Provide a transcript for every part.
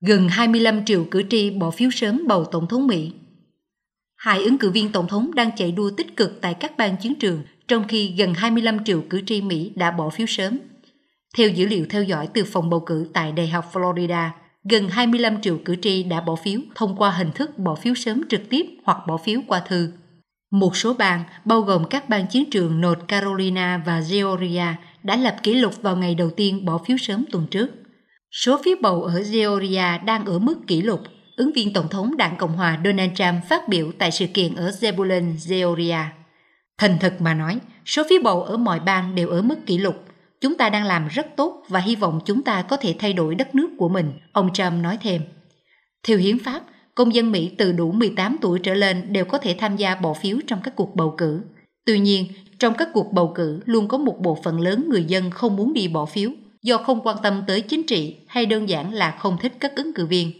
gần 25 triệu cử tri bỏ phiếu sớm bầu Tổng thống Mỹ. Hai ứng cử viên Tổng thống đang chạy đua tích cực tại các bang chiến trường trong khi gần 25 triệu cử tri Mỹ đã bỏ phiếu sớm. Theo dữ liệu theo dõi từ phòng bầu cử tại Đại học Florida, gần 25 triệu cử tri đã bỏ phiếu thông qua hình thức bỏ phiếu sớm trực tiếp hoặc bỏ phiếu qua thư. Một số bang, bao gồm các bang chiến trường North Carolina và Georgia, đã lập kỷ lục vào ngày đầu tiên bỏ phiếu sớm tuần trước. Số phiếu bầu ở Georgia đang ở mức kỷ lục, ứng viên Tổng thống Đảng Cộng hòa Donald Trump phát biểu tại sự kiện ở Zebulon, Georgia. Thành thật mà nói, số phiếu bầu ở mọi bang đều ở mức kỷ lục. Chúng ta đang làm rất tốt và hy vọng chúng ta có thể thay đổi đất nước của mình, ông Trump nói thêm. Theo hiến pháp, công dân Mỹ từ đủ 18 tuổi trở lên đều có thể tham gia bỏ phiếu trong các cuộc bầu cử. Tuy nhiên, trong các cuộc bầu cử luôn có một bộ phận lớn người dân không muốn đi bỏ phiếu do không quan tâm tới chính trị hay đơn giản là không thích các ứng cử viên.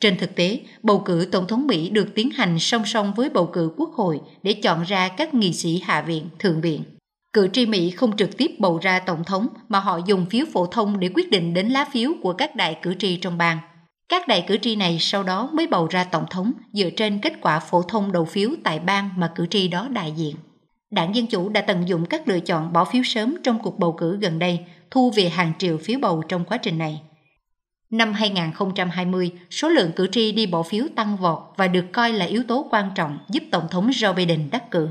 Trên thực tế, bầu cử tổng thống Mỹ được tiến hành song song với bầu cử quốc hội để chọn ra các nghị sĩ hạ viện, thượng viện. Cử tri Mỹ không trực tiếp bầu ra tổng thống mà họ dùng phiếu phổ thông để quyết định đến lá phiếu của các đại cử tri trong bang. Các đại cử tri này sau đó mới bầu ra tổng thống dựa trên kết quả phổ thông đầu phiếu tại bang mà cử tri đó đại diện. Đảng Dân Chủ đã tận dụng các lựa chọn bỏ phiếu sớm trong cuộc bầu cử gần đây thu về hàng triệu phiếu bầu trong quá trình này. Năm 2020, số lượng cử tri đi bỏ phiếu tăng vọt và được coi là yếu tố quan trọng giúp Tổng thống Joe Biden đắc cử.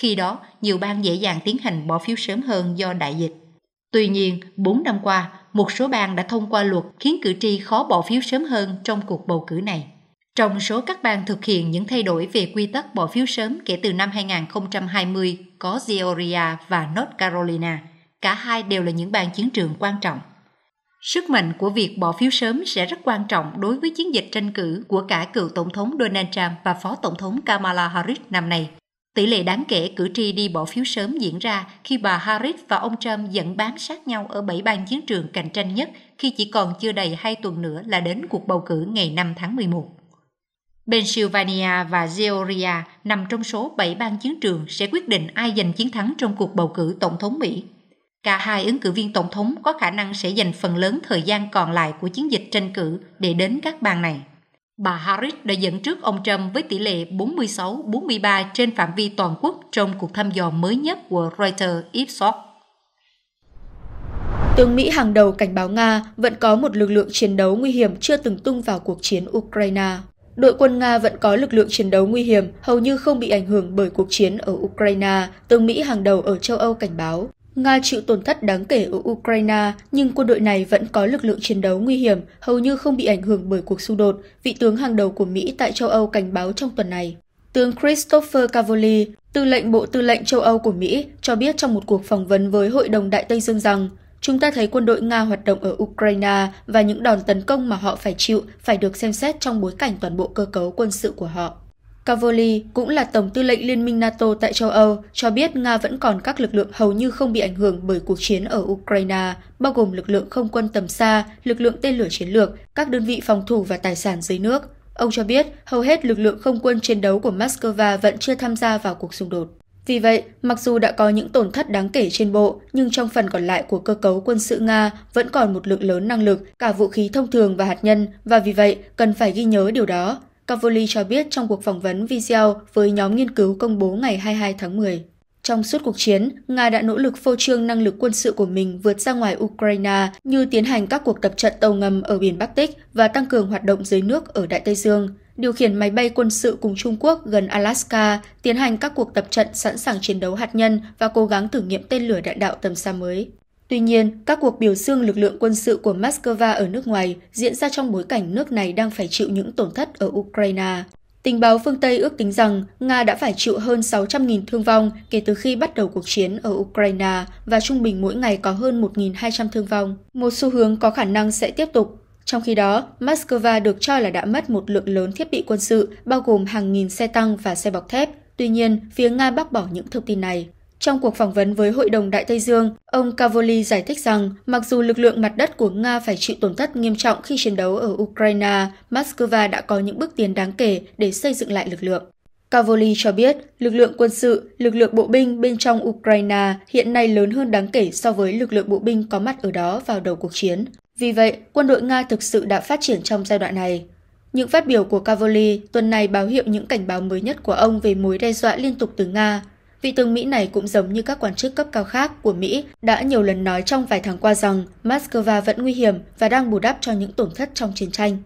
Khi đó, nhiều bang dễ dàng tiến hành bỏ phiếu sớm hơn do đại dịch. Tuy nhiên, 4 năm qua, một số bang đã thông qua luật khiến cử tri khó bỏ phiếu sớm hơn trong cuộc bầu cử này. Trong số các bang thực hiện những thay đổi về quy tắc bỏ phiếu sớm kể từ năm 2020 có Georgia và North Carolina – cả hai đều là những bàn chiến trường quan trọng. Sức mạnh của việc bỏ phiếu sớm sẽ rất quan trọng đối với chiến dịch tranh cử của cả cựu Tổng thống Donald Trump và Phó Tổng thống Kamala Harris năm nay. Tỷ lệ đáng kể cử tri đi bỏ phiếu sớm diễn ra khi bà Harris và ông Trump dẫn bám sát nhau ở bảy bang chiến trường cạnh tranh nhất khi chỉ còn chưa đầy hai tuần nữa là đến cuộc bầu cử ngày 5 tháng 11. Pennsylvania và Georgia nằm trong số bảy bang chiến trường sẽ quyết định ai giành chiến thắng trong cuộc bầu cử tổng thống Mỹ cả hai ứng cử viên tổng thống có khả năng sẽ dành phần lớn thời gian còn lại của chiến dịch tranh cử để đến các bang này. Bà Harris đã dẫn trước ông Trump với tỷ lệ 46-43 trên phạm vi toàn quốc trong cuộc thăm dò mới nhất của Reuters Ipsos. Tướng Mỹ hàng đầu cảnh báo Nga vẫn có một lực lượng chiến đấu nguy hiểm chưa từng tung vào cuộc chiến Ukraine. Đội quân Nga vẫn có lực lượng chiến đấu nguy hiểm, hầu như không bị ảnh hưởng bởi cuộc chiến ở Ukraine, tướng Mỹ hàng đầu ở châu Âu cảnh báo. Nga chịu tổn thất đáng kể ở Ukraine, nhưng quân đội này vẫn có lực lượng chiến đấu nguy hiểm, hầu như không bị ảnh hưởng bởi cuộc xung đột, vị tướng hàng đầu của Mỹ tại châu Âu cảnh báo trong tuần này. Tướng Christopher Cavoli, tư lệnh Bộ Tư lệnh châu Âu của Mỹ, cho biết trong một cuộc phỏng vấn với Hội đồng Đại Tây Dương rằng chúng ta thấy quân đội Nga hoạt động ở Ukraine và những đòn tấn công mà họ phải chịu phải được xem xét trong bối cảnh toàn bộ cơ cấu quân sự của họ. Cavoli, cũng là Tổng tư lệnh Liên minh NATO tại châu Âu, cho biết Nga vẫn còn các lực lượng hầu như không bị ảnh hưởng bởi cuộc chiến ở Ukraine, bao gồm lực lượng không quân tầm xa, lực lượng tên lửa chiến lược, các đơn vị phòng thủ và tài sản dưới nước. Ông cho biết hầu hết lực lượng không quân chiến đấu của Moscow vẫn chưa tham gia vào cuộc xung đột. Vì vậy, mặc dù đã có những tổn thất đáng kể trên bộ, nhưng trong phần còn lại của cơ cấu quân sự Nga vẫn còn một lượng lớn năng lực, cả vũ khí thông thường và hạt nhân, và vì vậy cần phải ghi nhớ điều đó. Cavoli cho biết trong cuộc phỏng vấn video với nhóm nghiên cứu công bố ngày 22 tháng 10. Trong suốt cuộc chiến, Nga đã nỗ lực phô trương năng lực quân sự của mình vượt ra ngoài Ukraine như tiến hành các cuộc tập trận tàu ngầm ở biển Bắc Tích và tăng cường hoạt động dưới nước ở Đại Tây Dương, điều khiển máy bay quân sự cùng Trung Quốc gần Alaska, tiến hành các cuộc tập trận sẵn sàng chiến đấu hạt nhân và cố gắng thử nghiệm tên lửa đạn đạo tầm xa mới. Tuy nhiên, các cuộc biểu dương lực lượng quân sự của Moscow ở nước ngoài diễn ra trong bối cảnh nước này đang phải chịu những tổn thất ở Ukraine. Tình báo phương Tây ước tính rằng Nga đã phải chịu hơn 600.000 thương vong kể từ khi bắt đầu cuộc chiến ở Ukraine và trung bình mỗi ngày có hơn 1.200 thương vong, một xu hướng có khả năng sẽ tiếp tục. Trong khi đó, Moscow được cho là đã mất một lượng lớn thiết bị quân sự, bao gồm hàng nghìn xe tăng và xe bọc thép. Tuy nhiên, phía Nga bác bỏ những thông tin này. Trong cuộc phỏng vấn với Hội đồng Đại Tây Dương, ông Cavoli giải thích rằng mặc dù lực lượng mặt đất của Nga phải chịu tổn thất nghiêm trọng khi chiến đấu ở Ukraine, Moscow đã có những bước tiến đáng kể để xây dựng lại lực lượng. Cavoli cho biết lực lượng quân sự, lực lượng bộ binh bên trong Ukraine hiện nay lớn hơn đáng kể so với lực lượng bộ binh có mặt ở đó vào đầu cuộc chiến. Vì vậy, quân đội Nga thực sự đã phát triển trong giai đoạn này. Những phát biểu của Cavoli tuần này báo hiệu những cảnh báo mới nhất của ông về mối đe dọa liên tục từ Nga, Vị tướng Mỹ này cũng giống như các quan chức cấp cao khác của Mỹ đã nhiều lần nói trong vài tháng qua rằng Moscow vẫn nguy hiểm và đang bù đắp cho những tổn thất trong chiến tranh.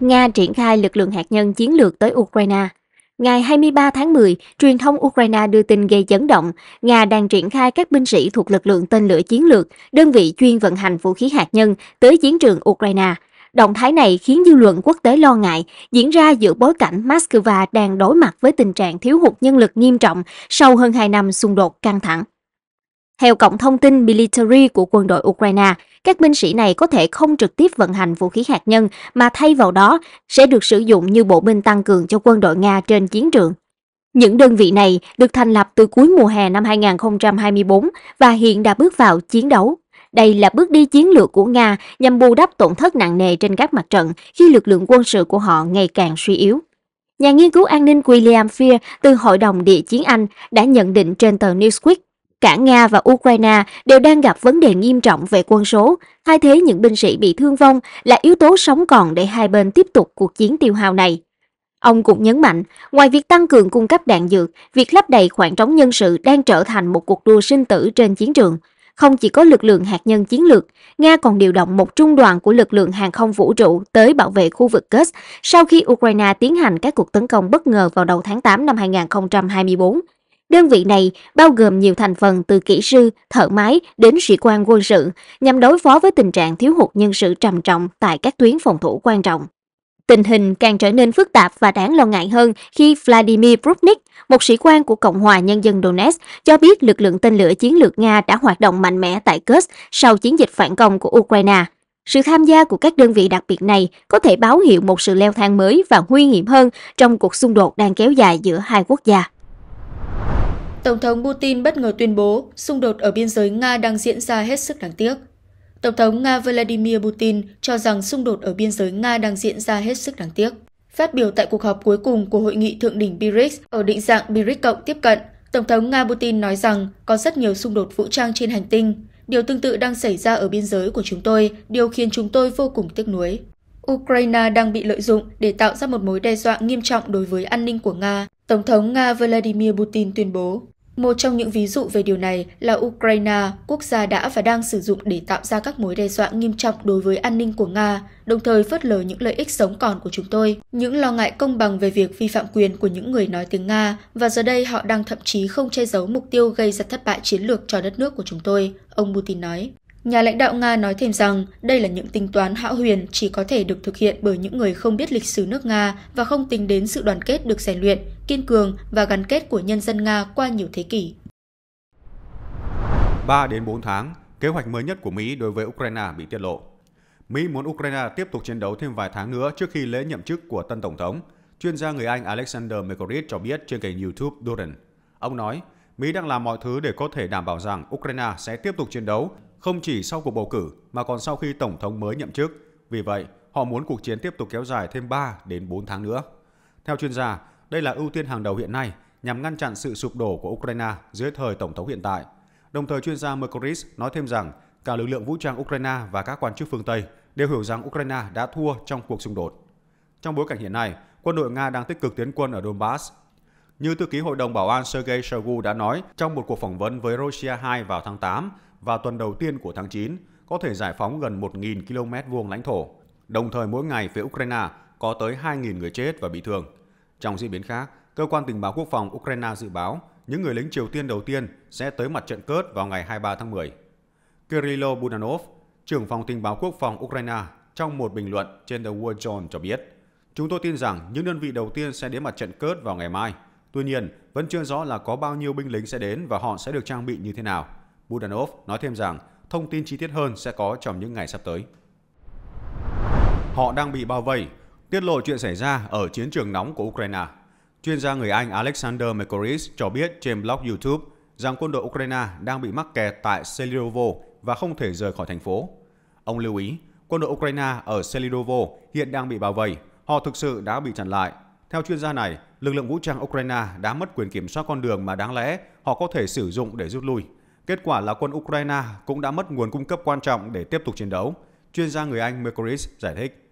Nga triển khai lực lượng hạt nhân chiến lược tới Ukraine. Ngày 23 tháng 10, truyền thông Ukraine đưa tin gây chấn động, Nga đang triển khai các binh sĩ thuộc lực lượng tên lửa chiến lược, đơn vị chuyên vận hành vũ khí hạt nhân tới chiến trường Ukraine – Động thái này khiến dư luận quốc tế lo ngại, diễn ra giữa bối cảnh Moscow đang đối mặt với tình trạng thiếu hụt nhân lực nghiêm trọng sau hơn 2 năm xung đột căng thẳng. Theo cổng thông tin military của quân đội Ukraine, các binh sĩ này có thể không trực tiếp vận hành vũ khí hạt nhân mà thay vào đó sẽ được sử dụng như bộ binh tăng cường cho quân đội Nga trên chiến trường. Những đơn vị này được thành lập từ cuối mùa hè năm 2024 và hiện đã bước vào chiến đấu. Đây là bước đi chiến lược của Nga nhằm bù đắp tổn thất nặng nề trên các mặt trận khi lực lượng quân sự của họ ngày càng suy yếu. Nhà nghiên cứu an ninh William Fear từ Hội đồng Địa chiến Anh đã nhận định trên tờ Newsweek Cả Nga và Ukraine đều đang gặp vấn đề nghiêm trọng về quân số, thay thế những binh sĩ bị thương vong là yếu tố sống còn để hai bên tiếp tục cuộc chiến tiêu hao này. Ông cũng nhấn mạnh, ngoài việc tăng cường cung cấp đạn dược, việc lấp đầy khoảng trống nhân sự đang trở thành một cuộc đua sinh tử trên chiến trường, không chỉ có lực lượng hạt nhân chiến lược, Nga còn điều động một trung đoàn của lực lượng hàng không vũ trụ tới bảo vệ khu vực Kursk sau khi Ukraine tiến hành các cuộc tấn công bất ngờ vào đầu tháng 8 năm 2024. Đơn vị này bao gồm nhiều thành phần từ kỹ sư, thợ máy đến sĩ quan quân sự nhằm đối phó với tình trạng thiếu hụt nhân sự trầm trọng tại các tuyến phòng thủ quan trọng. Tình hình càng trở nên phức tạp và đáng lo ngại hơn khi Vladimir Putin một sĩ quan của Cộng hòa Nhân dân Donetsk, cho biết lực lượng tên lửa chiến lược Nga đã hoạt động mạnh mẽ tại Kursk sau chiến dịch phản công của Ukraine. Sự tham gia của các đơn vị đặc biệt này có thể báo hiệu một sự leo thang mới và nguy hiểm hơn trong cuộc xung đột đang kéo dài giữa hai quốc gia. Tổng thống Putin bất ngờ tuyên bố xung đột ở biên giới Nga đang diễn ra hết sức đáng tiếc. Tổng thống Nga Vladimir Putin cho rằng xung đột ở biên giới Nga đang diễn ra hết sức đáng tiếc. Phát biểu tại cuộc họp cuối cùng của hội nghị thượng đỉnh BRICS ở định dạng BRICS cộng tiếp cận, Tổng thống Nga Putin nói rằng có rất nhiều xung đột vũ trang trên hành tinh. Điều tương tự đang xảy ra ở biên giới của chúng tôi, điều khiến chúng tôi vô cùng tiếc nuối. Ukraine đang bị lợi dụng để tạo ra một mối đe dọa nghiêm trọng đối với an ninh của Nga, Tổng thống Nga Vladimir Putin tuyên bố. Một trong những ví dụ về điều này là Ukraine, quốc gia đã và đang sử dụng để tạo ra các mối đe dọa nghiêm trọng đối với an ninh của Nga, đồng thời phớt lờ những lợi ích sống còn của chúng tôi. Những lo ngại công bằng về việc vi phạm quyền của những người nói tiếng Nga và giờ đây họ đang thậm chí không che giấu mục tiêu gây ra thất bại chiến lược cho đất nước của chúng tôi, ông Putin nói. Nhà lãnh đạo Nga nói thêm rằng đây là những tính toán hão huyền chỉ có thể được thực hiện bởi những người không biết lịch sử nước Nga và không tính đến sự đoàn kết được rèn luyện, kiên cường và gắn kết của nhân dân Nga qua nhiều thế kỷ. 3 đến 4 tháng, kế hoạch mới nhất của Mỹ đối với Ukraine bị tiết lộ. Mỹ muốn Ukraine tiếp tục chiến đấu thêm vài tháng nữa trước khi lễ nhậm chức của tân tổng thống, chuyên gia người Anh Alexander McCorrick cho biết trên kênh YouTube Doran. Ông nói, Mỹ đang làm mọi thứ để có thể đảm bảo rằng Ukraine sẽ tiếp tục chiến đấu không chỉ sau cuộc bầu cử mà còn sau khi Tổng thống mới nhậm chức. Vì vậy, họ muốn cuộc chiến tiếp tục kéo dài thêm 3 đến 4 tháng nữa. Theo chuyên gia, đây là ưu tiên hàng đầu hiện nay nhằm ngăn chặn sự sụp đổ của Ukraine dưới thời Tổng thống hiện tại. Đồng thời, chuyên gia Mercoris nói thêm rằng cả lực lượng vũ trang Ukraine và các quan chức phương Tây đều hiểu rằng Ukraine đã thua trong cuộc xung đột. Trong bối cảnh hiện nay, quân đội Nga đang tích cực tiến quân ở Donbass như thư ký Hội đồng Bảo an Sergei Shoigu đã nói trong một cuộc phỏng vấn với Russia 2 vào tháng 8 và tuần đầu tiên của tháng 9, có thể giải phóng gần 1.000 km vuông lãnh thổ. Đồng thời mỗi ngày phía Ukraine có tới 2.000 người chết và bị thương. Trong diễn biến khác, Cơ quan Tình báo Quốc phòng Ukraine dự báo những người lính Triều Tiên đầu tiên sẽ tới mặt trận cớt vào ngày 23 tháng 10. Kirilo Budanov, trưởng phòng tình báo quốc phòng Ukraine, trong một bình luận trên The War Journal cho biết, Chúng tôi tin rằng những đơn vị đầu tiên sẽ đến mặt trận cớt vào ngày mai, Tuy nhiên, vẫn chưa rõ là có bao nhiêu binh lính sẽ đến và họ sẽ được trang bị như thế nào. Budanov nói thêm rằng thông tin chi tiết hơn sẽ có trong những ngày sắp tới. Họ đang bị bao vây, tiết lộ chuyện xảy ra ở chiến trường nóng của Ukraine. Chuyên gia người Anh Alexander McCorris cho biết trên blog YouTube rằng quân đội Ukraine đang bị mắc kẹt tại Selidovo và không thể rời khỏi thành phố. Ông lưu ý, quân đội Ukraine ở Selidovo hiện đang bị bao vây, họ thực sự đã bị chặn lại. Theo chuyên gia này, lực lượng vũ trang Ukraine đã mất quyền kiểm soát con đường mà đáng lẽ họ có thể sử dụng để rút lui. Kết quả là quân Ukraine cũng đã mất nguồn cung cấp quan trọng để tiếp tục chiến đấu, chuyên gia người Anh Mercuris giải thích.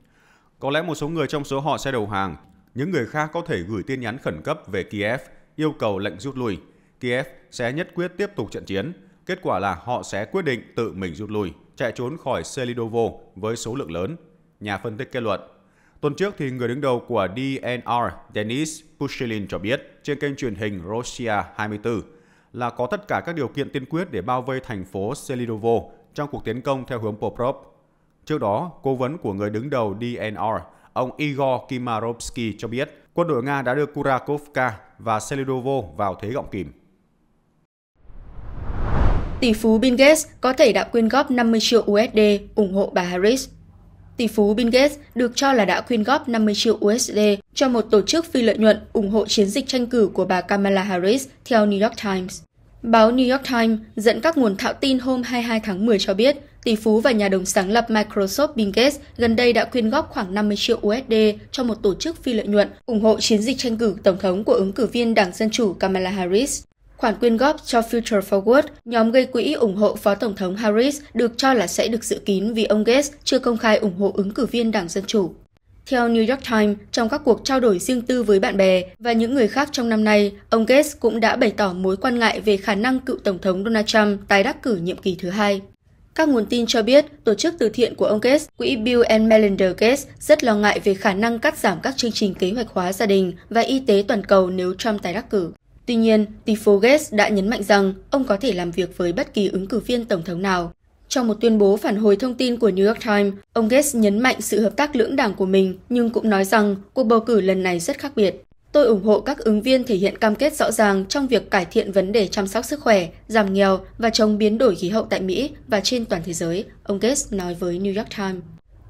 Có lẽ một số người trong số họ sẽ đầu hàng, những người khác có thể gửi tin nhắn khẩn cấp về Kiev yêu cầu lệnh rút lui. Kiev sẽ nhất quyết tiếp tục trận chiến, kết quả là họ sẽ quyết định tự mình rút lui, chạy trốn khỏi Selidovo với số lượng lớn, nhà phân tích kết luận. Tuần trước, thì người đứng đầu của DNR Denis Pushilin cho biết trên kênh truyền hình Russia 24 là có tất cả các điều kiện tiên quyết để bao vây thành phố Selidovo trong cuộc tiến công theo hướng Poprov. Trước đó, cố vấn của người đứng đầu DNR, ông Igor Kimarovsky cho biết quân đội Nga đã đưa Kurakovka và Selidovo vào thế gọng kìm. Tỷ phú Bill Gates có thể đã quyên góp 50 triệu USD ủng hộ bà Harris tỷ phú Bill Gates được cho là đã quyên góp 50 triệu USD cho một tổ chức phi lợi nhuận ủng hộ chiến dịch tranh cử của bà Kamala Harris, theo New York Times. Báo New York Times dẫn các nguồn thạo tin hôm 22 tháng 10 cho biết, tỷ phú và nhà đồng sáng lập Microsoft Bill Gates gần đây đã quyên góp khoảng 50 triệu USD cho một tổ chức phi lợi nhuận ủng hộ chiến dịch tranh cử tổng thống của ứng cử viên Đảng Dân Chủ Kamala Harris. Khoản quyên góp cho Future Forward, nhóm gây quỹ ủng hộ Phó Tổng thống Harris được cho là sẽ được dự kín vì ông Gates chưa công khai ủng hộ ứng cử viên Đảng Dân Chủ. Theo New York Times, trong các cuộc trao đổi riêng tư với bạn bè và những người khác trong năm nay, ông Gates cũng đã bày tỏ mối quan ngại về khả năng cựu Tổng thống Donald Trump tái đắc cử nhiệm kỳ thứ hai. Các nguồn tin cho biết, tổ chức từ thiện của ông Gates, quỹ Bill and Melinda Gates, rất lo ngại về khả năng cắt giảm các chương trình kế hoạch hóa gia đình và y tế toàn cầu nếu Trump tái đắc cử. Tuy nhiên, Tifo Gates đã nhấn mạnh rằng ông có thể làm việc với bất kỳ ứng cử viên tổng thống nào. Trong một tuyên bố phản hồi thông tin của New York Times, ông Gates nhấn mạnh sự hợp tác lưỡng đảng của mình nhưng cũng nói rằng cuộc bầu cử lần này rất khác biệt. Tôi ủng hộ các ứng viên thể hiện cam kết rõ ràng trong việc cải thiện vấn đề chăm sóc sức khỏe, giảm nghèo và chống biến đổi khí hậu tại Mỹ và trên toàn thế giới, ông Gates nói với New York Times.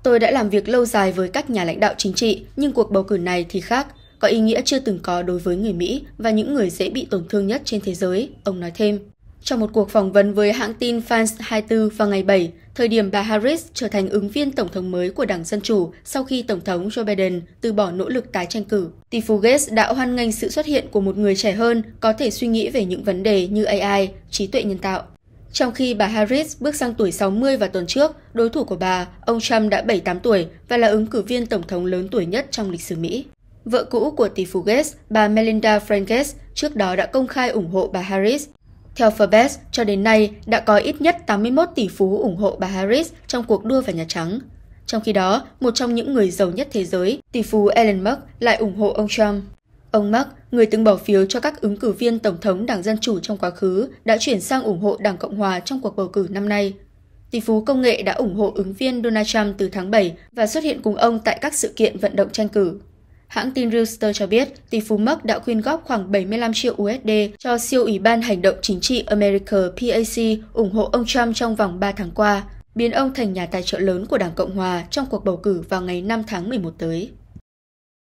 Tôi đã làm việc lâu dài với các nhà lãnh đạo chính trị, nhưng cuộc bầu cử này thì khác, có ý nghĩa chưa từng có đối với người Mỹ và những người dễ bị tổn thương nhất trên thế giới, ông nói thêm. Trong một cuộc phỏng vấn với hãng tin France 24 vào ngày 7, thời điểm bà Harris trở thành ứng viên tổng thống mới của Đảng Dân Chủ sau khi Tổng thống Joe Biden từ bỏ nỗ lực tái tranh cử. Tifu Gates đã hoan nghênh sự xuất hiện của một người trẻ hơn có thể suy nghĩ về những vấn đề như AI, trí tuệ nhân tạo. Trong khi bà Harris bước sang tuổi 60 vào tuần trước, đối thủ của bà, ông Trump đã 78 tuổi và là ứng cử viên tổng thống lớn tuổi nhất trong lịch sử Mỹ. Vợ cũ của tỷ phú Gates, bà Melinda Frank Gates, trước đó đã công khai ủng hộ bà Harris. Theo Forbes, cho đến nay đã có ít nhất 81 tỷ phú ủng hộ bà Harris trong cuộc đua vào Nhà Trắng. Trong khi đó, một trong những người giàu nhất thế giới, tỷ phú Elon Musk lại ủng hộ ông Trump. Ông Musk, người từng bỏ phiếu cho các ứng cử viên Tổng thống Đảng Dân Chủ trong quá khứ, đã chuyển sang ủng hộ Đảng Cộng Hòa trong cuộc bầu cử năm nay. Tỷ phú công nghệ đã ủng hộ ứng viên Donald Trump từ tháng 7 và xuất hiện cùng ông tại các sự kiện vận động tranh cử. Hãng tin Reuters cho biết, tỷ phú Musk đã quyên góp khoảng 75 triệu USD cho siêu ủy ban hành động chính trị America PAC ủng hộ ông Trump trong vòng 3 tháng qua, biến ông thành nhà tài trợ lớn của Đảng Cộng hòa trong cuộc bầu cử vào ngày 5 tháng 11 tới.